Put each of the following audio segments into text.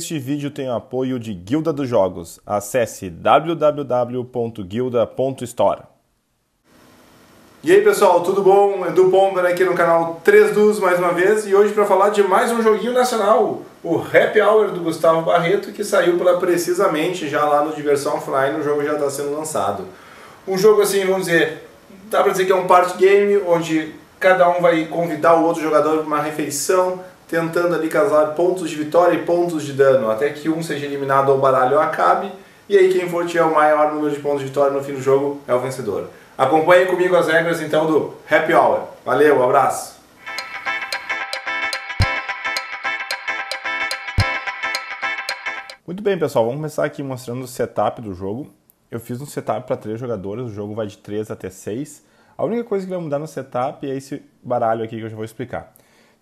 Este vídeo tem o apoio de Guilda dos Jogos. Acesse www.guilda.store. E aí pessoal, tudo bom? Edu Pomba aqui no canal 3 Dus mais uma vez e hoje para falar de mais um joguinho nacional, o Happy Hour do Gustavo Barreto que saiu pela precisamente já lá no Diversão Offline, o jogo já está sendo lançado. Um jogo assim, vamos dizer, dá para dizer que é um party game onde cada um vai convidar o outro jogador para uma refeição, tentando ali casar pontos de vitória e pontos de dano, até que um seja eliminado ao baralho ou acabe, e aí quem for tiver o maior número de pontos de vitória no fim do jogo é o vencedor. Acompanhe comigo as regras então do Happy Hour. Valeu, um abraço! Muito bem, pessoal, vamos começar aqui mostrando o setup do jogo. Eu fiz um setup para três jogadores, o jogo vai de 3 até 6. A única coisa que vai mudar no setup é esse baralho aqui que eu já vou explicar.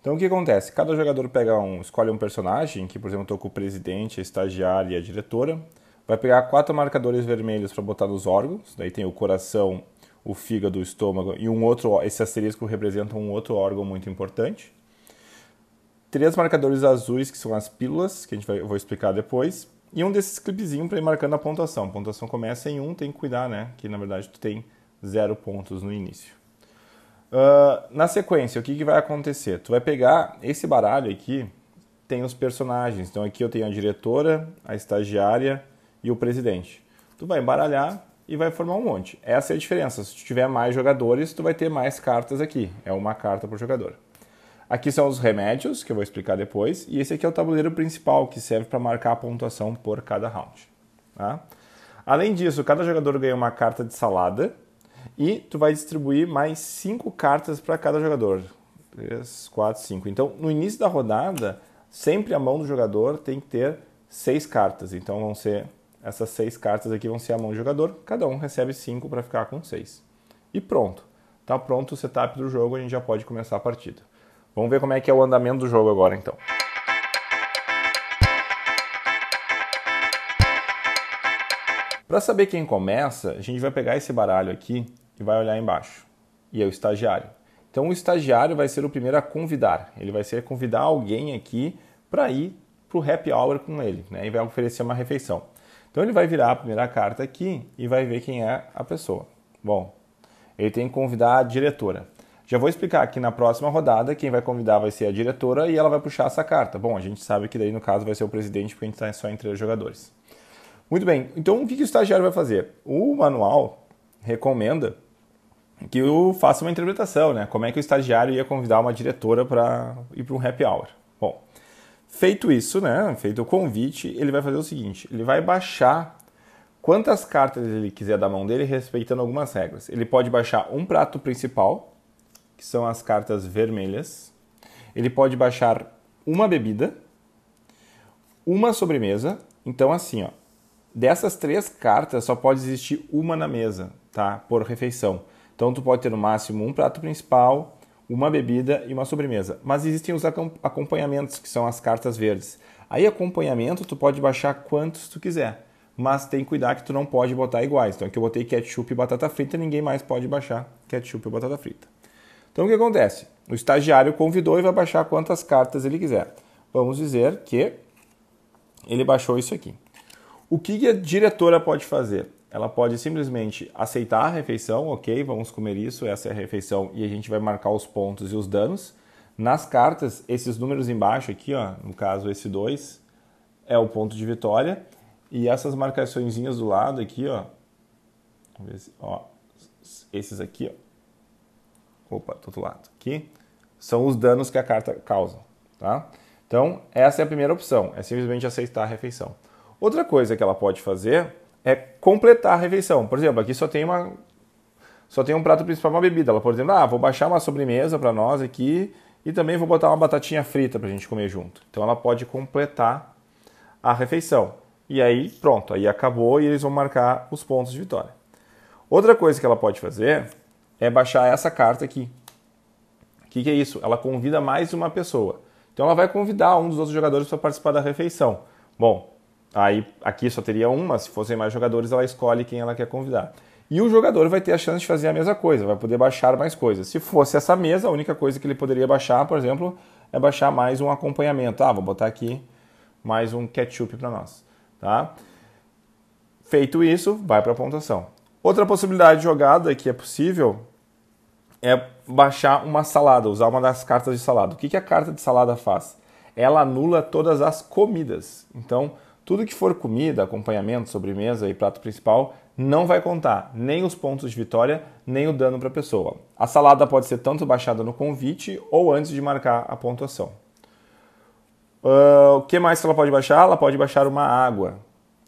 Então o que acontece? Cada jogador pega um, escolhe um personagem, que por exemplo eu estou com o presidente, a estagiária e a diretora, vai pegar quatro marcadores vermelhos para botar nos órgãos, daí tem o coração, o fígado, o estômago e um outro, esse asterisco representa um outro órgão muito importante. Três marcadores azuis que são as pílulas, que a gente vai, eu vou explicar depois, e um desses clipezinhos para ir marcando a pontuação. A pontuação começa em um, tem que cuidar, né? Que na verdade tu tem zero pontos no início. Uh, na sequência, o que, que vai acontecer? Tu vai pegar esse baralho aqui, tem os personagens. Então aqui eu tenho a diretora, a estagiária e o presidente. Tu vai embaralhar e vai formar um monte. Essa é a diferença. Se tu tiver mais jogadores, tu vai ter mais cartas aqui. É uma carta por jogador. Aqui são os remédios, que eu vou explicar depois. E esse aqui é o tabuleiro principal, que serve para marcar a pontuação por cada round. Tá? Além disso, cada jogador ganha uma carta de salada e tu vai distribuir mais 5 cartas para cada jogador. 3, 4, 5. Então, no início da rodada, sempre a mão do jogador tem que ter 6 cartas. Então, vão ser essas 6 cartas aqui vão ser a mão do jogador. Cada um recebe 5 para ficar com 6. E pronto. Tá pronto o setup do jogo, a gente já pode começar a partida. Vamos ver como é que é o andamento do jogo agora, então. Para saber quem começa, a gente vai pegar esse baralho aqui e vai olhar embaixo. E é o estagiário. Então o estagiário vai ser o primeiro a convidar. Ele vai ser convidar alguém aqui para ir para o happy hour com ele, né? E vai oferecer uma refeição. Então ele vai virar a primeira carta aqui e vai ver quem é a pessoa. Bom, ele tem que convidar a diretora. Já vou explicar aqui na próxima rodada quem vai convidar vai ser a diretora e ela vai puxar essa carta. Bom, a gente sabe que daí no caso vai ser o presidente porque a gente está só em três jogadores. Muito bem, então o que o estagiário vai fazer? O manual recomenda que eu faça uma interpretação, né? Como é que o estagiário ia convidar uma diretora para ir para um happy hour? Bom, feito isso, né? Feito o convite, ele vai fazer o seguinte: ele vai baixar quantas cartas ele quiser da mão dele, respeitando algumas regras. Ele pode baixar um prato principal, que são as cartas vermelhas. Ele pode baixar uma bebida, uma sobremesa. Então, assim, ó, Dessas três cartas, só pode existir uma na mesa, tá? Por refeição. Então, tu pode ter no máximo um prato principal, uma bebida e uma sobremesa. Mas existem os acompanhamentos, que são as cartas verdes. Aí, acompanhamento, tu pode baixar quantos tu quiser. Mas tem que cuidar que tu não pode botar iguais. Então, aqui eu botei ketchup e batata frita, ninguém mais pode baixar ketchup e batata frita. Então, o que acontece? O estagiário convidou e vai baixar quantas cartas ele quiser. Vamos dizer que ele baixou isso aqui. O que a diretora pode fazer? Ela pode simplesmente aceitar a refeição, ok, vamos comer isso, essa é a refeição, e a gente vai marcar os pontos e os danos. Nas cartas, esses números embaixo aqui, ó, no caso esse 2, é o ponto de vitória. E essas marcaçõezinhas do lado aqui, ó, ó esses aqui, ó, opa, do outro lado, aqui, são os danos que a carta causa, tá? Então, essa é a primeira opção, é simplesmente aceitar a refeição. Outra coisa que ela pode fazer é completar a refeição. Por exemplo, aqui só tem uma só tem um prato principal uma bebida. Ela pode dizer, ah, vou baixar uma sobremesa para nós aqui e também vou botar uma batatinha frita para a gente comer junto. Então ela pode completar a refeição. E aí pronto, aí acabou e eles vão marcar os pontos de vitória. Outra coisa que ela pode fazer é baixar essa carta aqui. O que, que é isso? Ela convida mais uma pessoa. Então ela vai convidar um dos outros jogadores para participar da refeição. Bom, Aí aqui só teria uma, se fossem mais jogadores, ela escolhe quem ela quer convidar. E o jogador vai ter a chance de fazer a mesma coisa, vai poder baixar mais coisas. Se fosse essa mesa, a única coisa que ele poderia baixar, por exemplo, é baixar mais um acompanhamento. Ah, vou botar aqui mais um ketchup para nós, tá? Feito isso, vai para a pontuação. Outra possibilidade de jogada que é possível é baixar uma salada, usar uma das cartas de salada. O que, que a carta de salada faz? Ela anula todas as comidas. Então, tudo que for comida, acompanhamento, sobremesa e prato principal não vai contar nem os pontos de vitória, nem o dano para a pessoa. A salada pode ser tanto baixada no convite ou antes de marcar a pontuação. Uh, o que mais que ela pode baixar? Ela pode baixar uma água.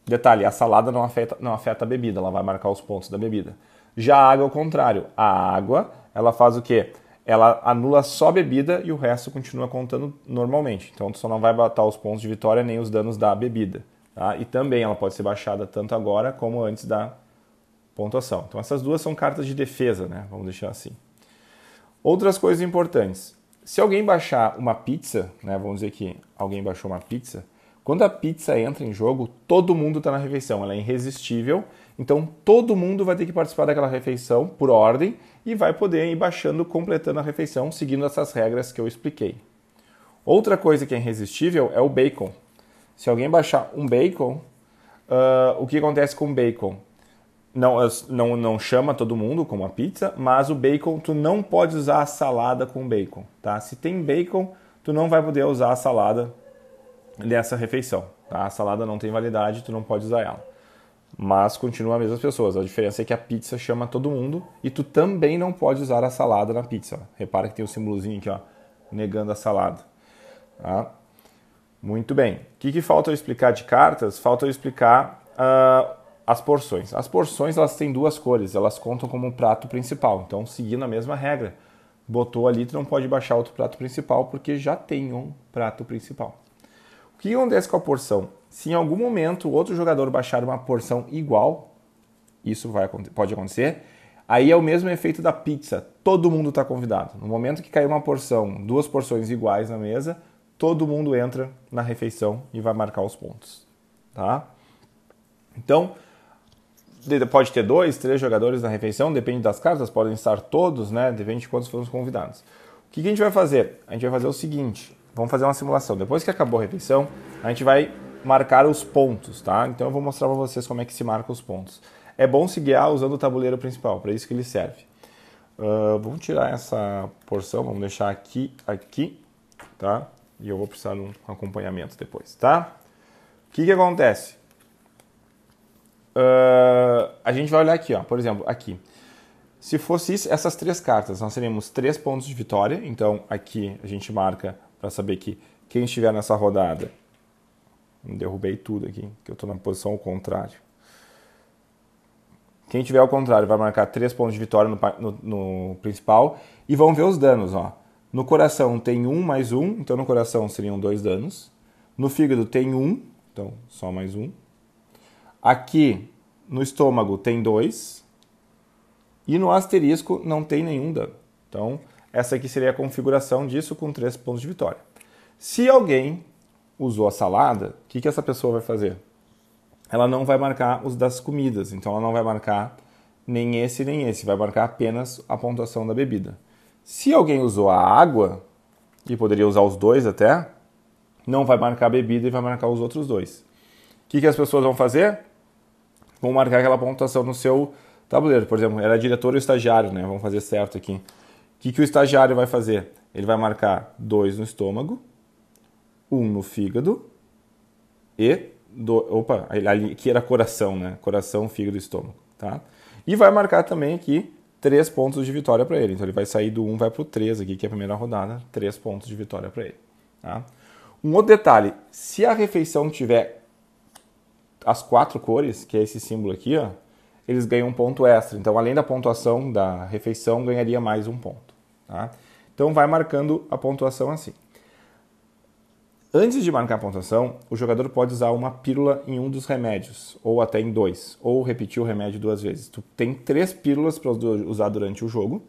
Detalhe, a salada não afeta, não afeta a bebida, ela vai marcar os pontos da bebida. Já a água, ao é contrário. A água, ela faz o quê? ela anula só a bebida e o resto continua contando normalmente. Então, tu só não vai batalhar os pontos de vitória nem os danos da bebida. Tá? E também ela pode ser baixada tanto agora como antes da pontuação. Então, essas duas são cartas de defesa, né? Vamos deixar assim. Outras coisas importantes. Se alguém baixar uma pizza, né? Vamos dizer que alguém baixou uma pizza. Quando a pizza entra em jogo, todo mundo está na refeição. Ela é irresistível. Então, todo mundo vai ter que participar daquela refeição por ordem e vai poder ir baixando, completando a refeição, seguindo essas regras que eu expliquei. Outra coisa que é irresistível é o bacon. Se alguém baixar um bacon, uh, o que acontece com o bacon? Não, não, não chama todo mundo como a pizza, mas o bacon, tu não pode usar a salada com bacon, tá? Se tem bacon, tu não vai poder usar a salada dessa refeição, tá? A salada não tem validade, tu não pode usar ela mas continua as mesmas pessoas. A diferença é que a pizza chama todo mundo e tu também não pode usar a salada na pizza. Repara que tem um símbolozinho aqui, ó, negando a salada. Tá? Muito bem. O que, que, falta eu explicar de cartas? Falta eu explicar uh, as porções. As porções elas têm duas cores, elas contam como um prato principal. Então, seguindo a mesma regra, botou ali, tu não pode baixar outro prato principal porque já tem um prato principal. O que acontece com a porção? Se em algum momento outro jogador baixar uma porção igual, isso vai, pode acontecer. Aí é o mesmo efeito da pizza. Todo mundo está convidado. No momento que cair uma porção, duas porções iguais na mesa, todo mundo entra na refeição e vai marcar os pontos, tá? Então pode ter dois, três jogadores na refeição, depende das cartas, podem estar todos, né? Depende de quantos foram os convidados. O que a gente vai fazer? A gente vai fazer o seguinte: vamos fazer uma simulação. Depois que acabou a refeição, a gente vai marcar os pontos, tá? Então eu vou mostrar para vocês como é que se marca os pontos. É bom se guiar usando o tabuleiro principal, para isso que ele serve. Uh, vamos tirar essa porção, vamos deixar aqui, aqui, tá? E eu vou precisar de um acompanhamento depois, tá? O que que acontece? Uh, a gente vai olhar aqui, ó, por exemplo, aqui. Se fosse isso, essas três cartas, nós teríamos três pontos de vitória. Então aqui a gente marca para saber que quem estiver nessa rodada Derrubei tudo aqui, que eu estou na posição ao contrário. Quem tiver ao contrário vai marcar 3 pontos de vitória no, no, no principal. E vão ver os danos. Ó. No coração tem 1 um mais 1, um, então no coração seriam 2 danos. No fígado tem 1, um, então só mais 1. Um. Aqui no estômago tem 2. E no asterisco não tem nenhum dano. Então essa aqui seria a configuração disso com 3 pontos de vitória. Se alguém usou a salada, o que, que essa pessoa vai fazer? Ela não vai marcar os das comidas, então ela não vai marcar nem esse nem esse, vai marcar apenas a pontuação da bebida. Se alguém usou a água, e poderia usar os dois até, não vai marcar a bebida e vai marcar os outros dois. O que, que as pessoas vão fazer? Vão marcar aquela pontuação no seu tabuleiro. Por exemplo, era diretor ou estagiário, né? Vamos fazer certo aqui. O que, que o estagiário vai fazer? Ele vai marcar dois no estômago, um no fígado e do, opa, ali que era coração, né? Coração, fígado e estômago, tá? E vai marcar também aqui três pontos de vitória para ele. Então ele vai sair do 1 vai pro 3 aqui, que é a primeira rodada, três pontos de vitória para ele, tá? Um outro detalhe, se a refeição tiver as quatro cores, que é esse símbolo aqui, ó, eles ganham um ponto extra. Então, além da pontuação da refeição, ganharia mais um ponto. Tá? Então, vai marcando a pontuação assim. Antes de marcar a pontuação, o jogador pode usar uma pílula em um dos remédios, ou até em dois, ou repetir o remédio duas vezes. Tu tem três pílulas para usar durante o jogo,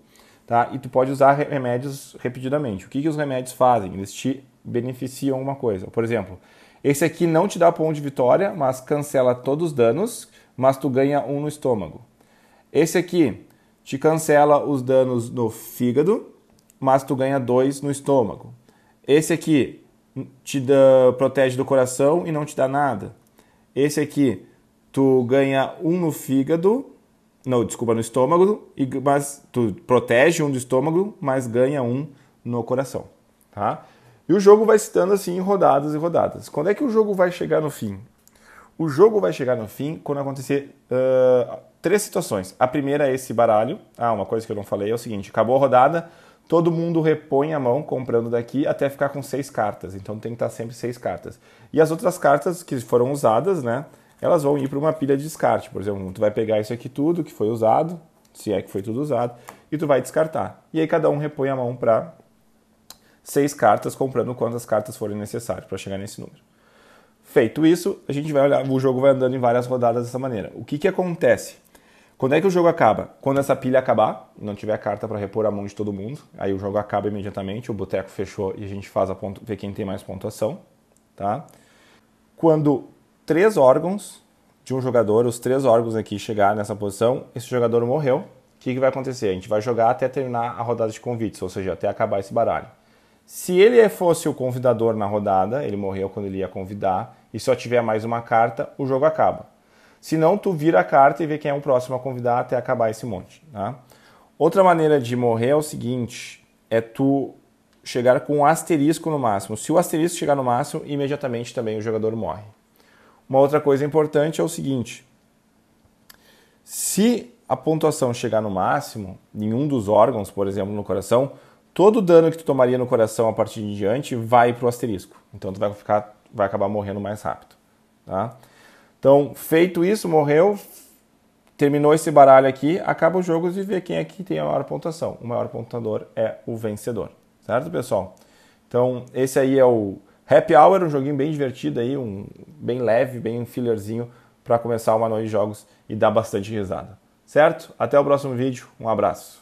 tá? E tu pode usar remédios repetidamente. O que, que os remédios fazem? Eles te beneficiam uma coisa. Por exemplo, esse aqui não te dá ponto de vitória, mas cancela todos os danos, mas tu ganha um no estômago. Esse aqui te cancela os danos no fígado, mas tu ganha dois no estômago. Esse aqui te dá, protege do coração e não te dá nada. Esse aqui, tu ganha um no fígado, não, desculpa, no estômago, e, mas tu protege um do estômago, mas ganha um no coração, tá? E o jogo vai estando assim rodadas e rodadas. Quando é que o jogo vai chegar no fim? O jogo vai chegar no fim quando acontecer uh, três situações. A primeira é esse baralho. Ah, uma coisa que eu não falei é o seguinte: acabou a rodada, todo mundo repõe a mão comprando daqui até ficar com seis cartas. Então tem que estar sempre seis cartas. E as outras cartas que foram usadas, né? Elas vão ir para uma pilha de descarte. Por exemplo, tu vai pegar isso aqui tudo que foi usado, se é que foi tudo usado, e tu vai descartar. E aí cada um repõe a mão para seis cartas, comprando quantas cartas forem necessárias para chegar nesse número. Feito isso, a gente vai olhar, o jogo vai andando em várias rodadas dessa maneira. O que, que acontece? Quando é que o jogo acaba? Quando essa pilha acabar, não tiver carta para repor a mão de todo mundo, aí o jogo acaba imediatamente, o boteco fechou e a gente faz a ponto, ver quem tem mais pontuação, tá? Quando três órgãos de um jogador, os três órgãos aqui chegar nessa posição, esse jogador morreu, o que, que vai acontecer? A gente vai jogar até terminar a rodada de convites, ou seja, até acabar esse baralho. Se ele fosse o convidador na rodada, ele morreu quando ele ia convidar, e só tiver mais uma carta, o jogo acaba. Se não, tu vira a carta e vê quem é o próximo a convidar até acabar esse monte. Tá? Outra maneira de morrer é o seguinte: é tu chegar com um asterisco no máximo. Se o asterisco chegar no máximo, imediatamente também o jogador morre. Uma outra coisa importante é o seguinte: se a pontuação chegar no máximo, em um dos órgãos, por exemplo, no coração, todo o dano que tu tomaria no coração a partir de diante vai para o asterisco. Então tu vai, ficar, vai acabar morrendo mais rápido. Tá? Então, feito isso, morreu, terminou esse baralho aqui, acaba os jogos e vê quem é que tem a maior pontuação. O maior pontuador é o vencedor. Certo, pessoal? Então, esse aí é o Happy Hour, um joguinho bem divertido aí, um bem leve, bem um fillerzinho para começar uma noite de jogos e dar bastante risada. Certo? Até o próximo vídeo. Um abraço.